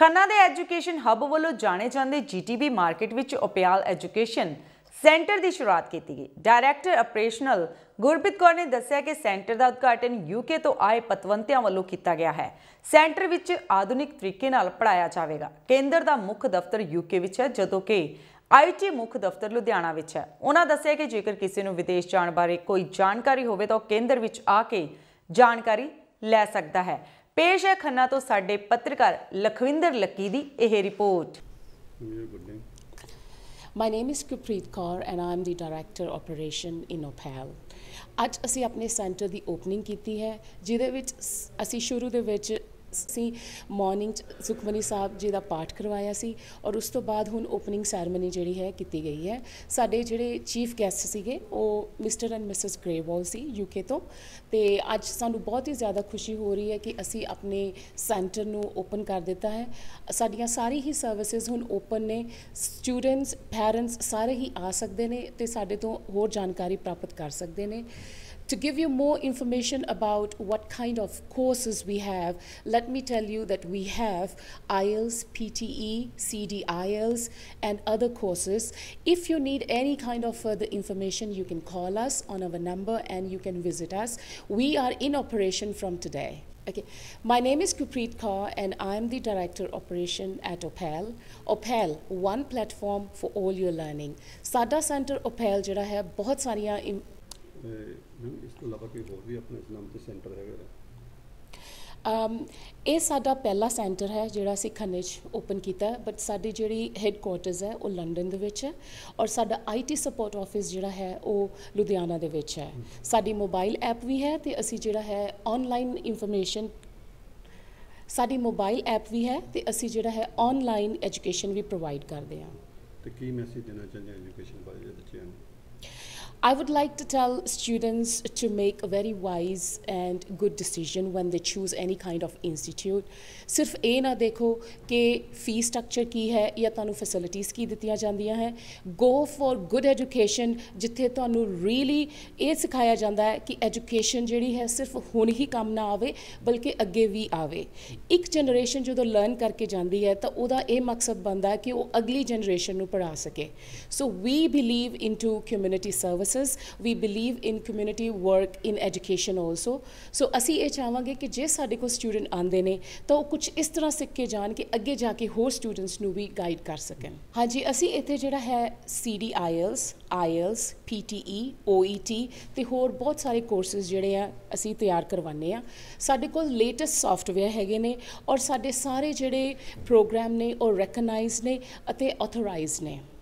ਖੰਨਾ ਦੇ education hub ਵੱਲੋਂ ਜਾਣੇ ਜਾਂਦੇ ਜੀਟੀਬੀ ਮਾਰਕੀਟ ਵਿੱਚ ਉਪਿਆਲ ਐਜੂਕੇਸ਼ਨ ਸੈਂਟਰ ਦੀ ਸ਼ੁਰੂਆਤ ਕੀਤੀ ਗਈ ਡਾਇਰੈਕਟਰ ਆਪਰੇਸ਼ਨਲ ਗੁਰਪ੍ਰੀਤ ਕੌਰ ਨੇ ਦੱਸਿਆ ਕਿ ਸੈਂਟਰ ਦਾ ਉਦਘਾਟਨ ਯੂਕੇ ਤੋਂ ਆਏ ਪਤਵੰਤਿਆਂ ਵੱਲੋਂ ਕੀਤਾ ਗਿਆ ਹੈ ਸੈਂਟਰ ਵਿੱਚ ਆਧੁਨਿਕ ਤਰੀਕੇ ਨਾਲ ਪੜਾਇਆ ਜਾਵੇਗਾ ਕੇਂਦਰ ਦਾ ਮੁੱਖ ਦਫ਼ਤਰ ਯੂਕੇ ਵਿੱਚ ਹੈ ਜਦੋਂ ਕਿ ਆਈਟੀ ਮੁੱਖ ਦਫ਼ਤਰ ਲੁਧਿਆਣਾ ਵਿੱਚ ਹੈ ਉਹਨਾਂ ਦੱਸਿਆ ਕਿ ਜੇਕਰ ਕਿਸੇ ਨੂੰ ਵਿਦੇਸ਼ ਜਾਣ ਬਾਰੇ ਕੋਈ ਜਾਣਕਾਰੀ ਹੋਵੇ ਤਾਂ ਉਹ ਕੇਂਦਰ ਵਿੱਚ ਆ ਕੇ ਜਾਣਕਾਰੀ ਲੈ ਸਕਦਾ ਹੈ ਪੇਸ਼ ਹੈ ਖੰਨਾ ਤੋਂ ਸਾਡੇ ਪੱਤਰਕਾਰ ਲਖਵਿੰਦਰ ਲੱਕੀ ਦੀ ਇਹ report My name is Kupreet Kaur and I am the Director Operation in Opal. ਅੱਜ ਅਸੀਂ ਆਪਣੇ ਸੈਂਟਰ ਦੀ ਓਪਨਿੰਗ ਕੀਤੀ ਹੈ ਜਿਹਦੇ ਵਿੱਚ ਅਸੀਂ ਸ਼ੁਰੂ ਦੇ ਵਿੱਚ ਸੀ ਮਾਰਨਿੰਗ ਚ ਸੁਖਮਨੀ ਸਾਹਿਬ ਜੀ ਦਾ ਪਾਠ ਕਰਵਾਇਆ ਸੀ ਔਰ ਉਸ ਤੋਂ ਬਾਅਦ ਹੁਣ ਓਪਨਿੰਗ ਸੈਰੇਮਨੀ ਜਿਹੜੀ ਹੈ ਕੀਤੀ ਗਈ ਹੈ ਸਾਡੇ ਜਿਹੜੇ ਚੀਫ ਗੈਸਟ ਸੀਗੇ ਉਹ ਮਿਸਟਰ ਐਂਡ ਮਿਸਿਸ ਗ੍ਰੇਵਾਲ ਸੀ ਯੂਕੇ ਤੋਂ ਤੇ ਅੱਜ ਸਾਨੂੰ ਬਹੁਤ ਹੀ ਜ਼ਿਆਦਾ ਖੁਸ਼ੀ ਹੋ ਰਹੀ ਹੈ ਕਿ ਅਸੀਂ ਆਪਣੇ ਸੈਂਟਰ ਨੂੰ ਓਪਨ ਕਰ ਦਿੱਤਾ ਹੈ ਸਾਡੀਆਂ ਸਾਰੀ ਹੀ ਸਰਵਿਸਿਜ਼ ਹੁਣ ਓਪਨ ਨੇ ਸਟੂਡੈਂਟਸ ਪੈਰੈਂਟਸ ਸਾਰੇ ਹੀ ਆ ਸਕਦੇ ਨੇ ਤੇ ਸਾਡੇ ਤੋਂ ਹੋਰ ਜਾਣਕਾਰੀ ਪ੍ਰਾਪਤ ਕਰ ਸਕਦੇ ਨੇ To give you more information about what kind of courses we have, let me tell you that we have IELTS, PTE, CD IELTS, and other courses. If you need any kind of further information, you can call us on our number and you can visit us. We are in operation from today. Okay, my name is Kupreet Kaur and I'm the Director Operation at Opel. Opel, one platform for all your learning. ਸਾਡਾ Center Opel ਜਿਹੜਾ ਹੈ ਬਹੁਤ ਸਾਰੀਆਂ ਇਸ ਤੋਂ ਇਲਾਵਾ ਹੋਰ ਵੀ ਆਪਣੇ ਇਸ ਨਾਮ ਤੇ ਸੈਂਟਰ ਹੈਗਾ ਇਹ ਸਾਡਾ ਪਹਿਲਾ ਸੈਂਟਰ ਹੈ ਜਿਹੜਾ ਅਸੀਂ ਖੰਨੇ ਓਪਨ ਕੀਤਾ ਬਟ ਸਾਡੀ ਜਿਹੜੀ ਹੈੱਡਕੁਆਰਟਰਸ ਹੈ ਉਹ ਲੰਡਨ ਦੇ ਵਿੱਚ ਹੈ ਔਰ ਸਾਡਾ ਆਈਟੀ ਸਪੋਰਟ ਆਫਿਸ ਜਿਹੜਾ ਹੈ ਉਹ ਲੁਧਿਆਣਾ ਦੇ ਵਿੱਚ ਹੈ ਸਾਡੀ ਮੋਬਾਈਲ ਐਪ ਵੀ ਹੈ ਤੇ ਅਸੀਂ ਜਿਹੜਾ ਹੈ ਆਨਲਾਈਨ ਇਨਫੋਰਮੇਸ਼ਨ ਸਾਡੀ ਮੋਬਾਈਲ ਐਪ ਵੀ ਹੈ ਤੇ ਅਸੀਂ ਜਿਹੜਾ ਹੈ ਆਨਲਾਈਨ ਐਜੂਕੇਸ਼ਨ ਵੀ ਪ੍ਰੋਵਾਈਡ ਕਰਦੇ ਹਾਂ ਤੇ ਕੀ ਮੈਸੇਜ ਦੇਣਾ ਚਾਹੁੰਦੇ ਐਜੂਕੇਸ਼ਨ ਬਾਰੇ ਬੱਚਿਆਂ ਨੂੰ I would like to tell students to make a very wise and good decision when they choose any kind of institute ਸਿਰਫ ਇਹ ਨਾ ਦੇਖੋ ਕਿ ਫੀ ਸਟਰਕਚਰ ਕੀ ਹੈ ਜਾਂ ਤੁਹਾਨੂੰ ਫੈਸਿਲਿਟੀਆਂ ਕੀ ਦਿੱਤੀਆਂ ਜਾਂਦੀਆਂ ਹੈ ਗੋ ਫॉर ਗੁੱਡ ਐਜੂਕੇਸ਼ਨ ਜਿੱਥੇ ਤੁਹਾਨੂੰ ਰੀਲੀ ਇਹ ਸਿਖਾਇਆ ਜਾਂਦਾ ਹੈ ਕਿ ਐਜੂਕੇਸ਼ਨ ਜਿਹੜੀ ਹੈ ਸਿਰਫ ਹੁਣ ਹੀ ਕੰਮ ਨਾ ਆਵੇ ਬਲਕਿ ਅੱਗੇ ਵੀ ਆਵੇ ਇੱਕ ਜਨਰੇਸ਼ਨ ਜਦੋਂ ਲਰਨ ਕਰਕੇ ਜਾਂਦੀ ਹੈ ਤਾਂ ਉਹਦਾ ਇਹ ਮਕਸਦ ਬਣਦਾ ਹੈ ਕਿ ਉਹ ਅਗਲੀ ਜਨਰੇਸ਼ਨ ਨੂੰ ਪੜ੍ਹਾ ਸਕੇ so we believe into community service services we believe in community work in education also so ਅਸੀਂ ਇਹ ਚਾਹਾਂਗੇ ਕਿ ਜੇ ਸਾਡੇ ਕੋਲ ਸਟੂਡੈਂਟ ਆਉਂਦੇ ਨੇ ਤਾਂ ਉਹ ਕੁਝ ਇਸ ਤਰ੍ਹਾਂ ਸਿੱਖ ਕੇ ਜਾਣ ਕਿ ਅੱਗੇ ਜਾ ਕੇ ਹੋਰ ਸਟੂਡੈਂਟਸ ਨੂੰ ਵੀ ਗਾਈਡ ਕਰ ਸਕਣ ਹਾਂਜੀ ਅਸੀਂ ਇੱਥੇ ਜਿਹੜਾ ਹੈ CDIELTS IELTS PTE OET ਤੇ ਹੋਰ ਬਹੁਤ ਸਾਰੇ ਕੋਰਸਸ ਜਿਹੜੇ ਆ ਅਸੀਂ ਤਿਆਰ ਕਰਵਾਉਂਦੇ ਆ ਸਾਡੇ ਕੋਲ ਲੇਟੈਸਟ ਸੌਫਟਵੇਅਰ ਹੈਗੇ ਨੇ ਔਰ ਸਾਡੇ ਸਾਰੇ ਜਿਹੜੇ ਪ੍ਰੋਗਰਾਮ ਨੇ ਉਹ ਰੈਕਗਨਾਈਜ਼ਡ ਨੇ ਅਤੇ ਆਥੋਰਾਈਜ਼ਡ ਨੇ